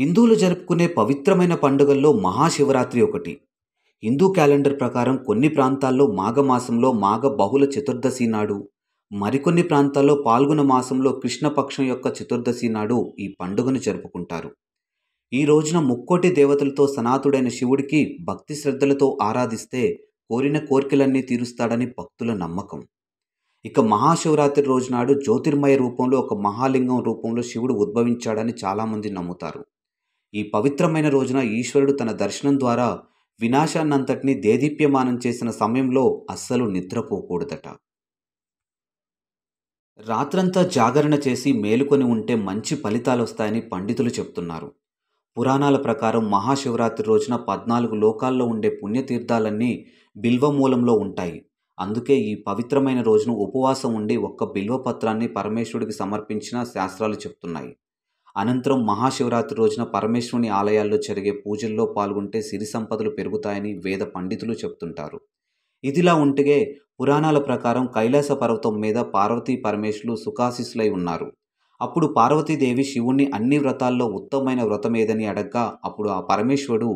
హిందువులు జరుపుకునే పవిత్రమైన పండుగల్లో మహాశివరాత్రి ఒకటి హిందూ క్యాలెండర్ ప్రకారం కొన్ని ప్రాంతాల్లో మాఘమాసంలో మాఘ బహుళ చతుర్దశి నాడు మరికొన్ని ప్రాంతాల్లో పాల్గొన మాసంలో కృష్ణపక్షం యొక్క చతుర్దశి నాడు ఈ పండుగను జరుపుకుంటారు ఈ రోజున ముక్కోటి దేవతలతో సనాతుడైన శివుడికి భక్తి శ్రద్ధలతో ఆరాధిస్తే కోరిన కోరికలన్నీ తీరుస్తాడని భక్తుల నమ్మకం ఇక మహాశివరాత్రి రోజునాడు జ్యోతిర్మయ రూపంలో ఒక మహాలింగం రూపంలో శివుడు ఉద్భవించాడని చాలామంది నమ్ముతారు ఈ పవిత్రమైన రోజున ఈశ్వరుడు తన దర్శనం ద్వారా వినాశాన్నంతటినీ దేదీప్యమానం చేసిన సమయంలో అస్సలు నిద్రపోకూడదట రాత్రంతా జాగరణ చేసి మేలుకొని ఉంటే మంచి ఫలితాలు వస్తాయని పండితులు చెప్తున్నారు పురాణాల ప్రకారం మహాశివరాత్రి రోజున పద్నాలుగు లోకాల్లో ఉండే పుణ్యతీర్థాలన్నీ బిల్వమూలంలో ఉంటాయి అందుకే ఈ పవిత్రమైన రోజును ఉపవాసం ఉండి ఒక్క బిల్వపత్రాన్ని పరమేశ్వరుడికి సమర్పించిన శాస్త్రాలు చెప్తున్నాయి అనంతరం మహాశివరాత్రి రోజున పరమేశ్వరుని ఆలయాల్లో జరిగే పూజల్లో పాల్గొంటే సిరి సంపదలు పెరుగుతాయని వేద పండితులు చెప్తుంటారు ఇదిలా ఉంటే పురాణాల ప్రకారం కైలాస పర్వతం మీద పార్వతీ పరమేశ్వరులు సుఖాశిస్సులై ఉన్నారు అప్పుడు పార్వతీదేవి శివుణ్ణి అన్ని వ్రతాల్లో ఉత్తమమైన వ్రతం ఏదని అడగ్గా అప్పుడు ఆ పరమేశ్వరుడు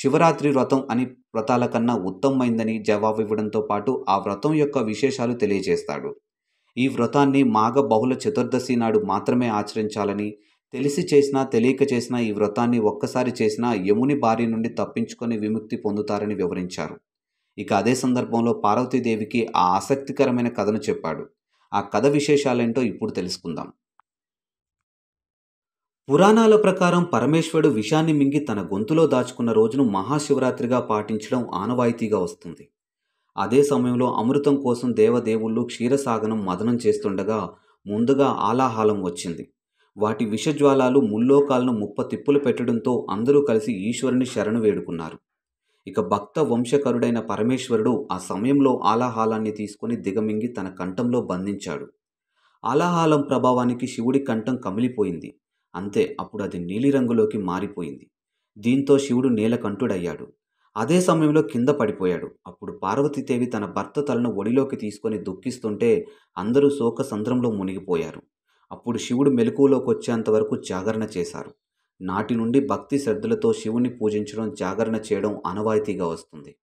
శివరాత్రి వ్రతం అని వ్రతాల కన్నా ఉత్తమమైందని జవాబు ఇవ్వడంతో పాటు ఆ వ్రతం యొక్క విశేషాలు తెలియజేస్తాడు ఈ వ్రతాన్ని మాఘ బహుళ చతుర్దశి నాడు మాత్రమే ఆచరించాలని తెలిసి చేసినా తెలియక చేసినా ఈ వ్రతాన్ని ఒక్కసారి చేసినా యముని భార్య నుండి తప్పించుకొని విముక్తి పొందుతారని వివరించారు ఇక అదే సందర్భంలో పార్వతీదేవికి ఆ ఆసక్తికరమైన కథను చెప్పాడు ఆ కథ విశేషాలేంటో ఇప్పుడు తెలుసుకుందాం పురాణాల ప్రకారం పరమేశ్వరుడు విషాన్ని మింగి తన గొంతులో దాచుకున్న రోజును మహాశివరాత్రిగా పాటించడం ఆనవాయితీగా వస్తుంది అదే సమయంలో అమృతం కోసం దేవదేవుళ్ళు క్షీరసాగనం మదనం చేస్తుండగా ముందుగా ఆలాహాలం వచ్చింది వాటి విషజ్వాలాలు ముల్లోకాలను ముప్ప తిప్పులు పెట్టడంతో అందరూ కలిసి ఈశ్వరుని శరణు వేడుకున్నారు ఇక భక్త వంశకరుడైన పరమేశ్వరుడు ఆ సమయంలో ఆలాహాలాన్ని తీసుకుని దిగమింగి తన కంఠంలో బంధించాడు ఆలాహాలం ప్రభావానికి శివుడి కంఠం కమిలిపోయింది అంతే అప్పుడు అది నీలిరంగులోకి మారిపోయింది దీంతో శివుడు నేలకంఠుడయ్యాడు అదే సమయంలో కింద పడిపోయాడు అప్పుడు పార్వతీదేవి తన భర్త తలను ఒడిలోకి తీసుకొని దుఃఖిస్తుంటే అందరూ శోకసంద్రంలో మునిగిపోయారు అప్పుడు శివుడు మెలకువలోకి వచ్చేంత వరకు జాగరణ చేశారు నాటి నుండి భక్తి శ్రద్ధలతో శివుని పూజించడం జాగరణ చేయడం అనవాయితీగా వస్తుంది